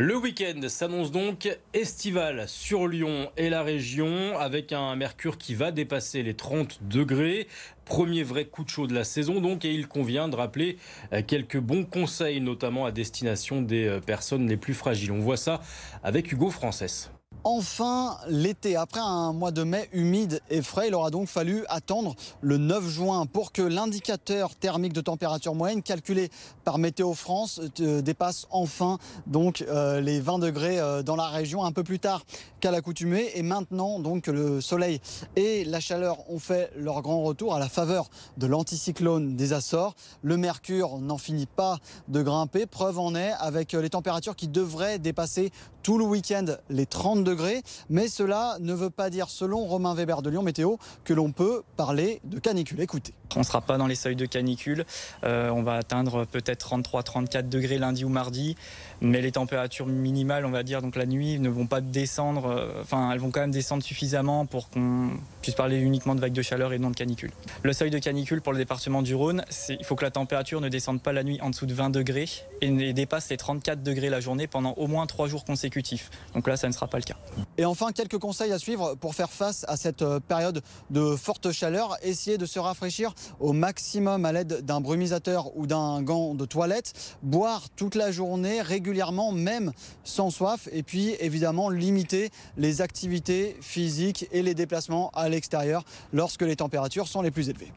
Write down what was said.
Le week-end s'annonce donc estival sur Lyon et la région avec un mercure qui va dépasser les 30 degrés. Premier vrai coup de chaud de la saison donc et il convient de rappeler euh, quelques bons conseils notamment à destination des euh, personnes les plus fragiles. On voit ça avec Hugo Frances enfin l'été. Après un mois de mai humide et frais, il aura donc fallu attendre le 9 juin pour que l'indicateur thermique de température moyenne calculé par Météo France euh, dépasse enfin donc euh, les 20 degrés euh, dans la région un peu plus tard qu'à l'accoutumée et maintenant donc le soleil et la chaleur ont fait leur grand retour à la faveur de l'anticyclone des Açores. Le mercure n'en finit pas de grimper, preuve en est avec les températures qui devraient dépasser tout le week-end les 30 degrés mais cela ne veut pas dire, selon Romain Weber de Lyon Météo, que l'on peut parler de canicule. Écoutez. On ne sera pas dans les seuils de canicule. Euh, on va atteindre peut-être 33-34 degrés lundi ou mardi. Mais les températures minimales, on va dire, donc la nuit, ne vont pas descendre. Euh, enfin, elles vont quand même descendre suffisamment pour qu'on puisse parler uniquement de vagues de chaleur et non de canicule. Le seuil de canicule pour le département du Rhône, il faut que la température ne descende pas la nuit en dessous de 20 degrés et dépasse les 34 degrés la journée pendant au moins 3 jours consécutifs. Donc là, ça ne sera pas le cas. Et enfin, quelques conseils à suivre pour faire face à cette euh, période de forte chaleur. Essayez de se rafraîchir au maximum à l'aide d'un brumisateur ou d'un gant de toilette. Boire toute la journée régulièrement, même sans soif. Et puis, évidemment, limiter les activités physiques et les déplacements à l'extérieur lorsque les températures sont les plus élevées.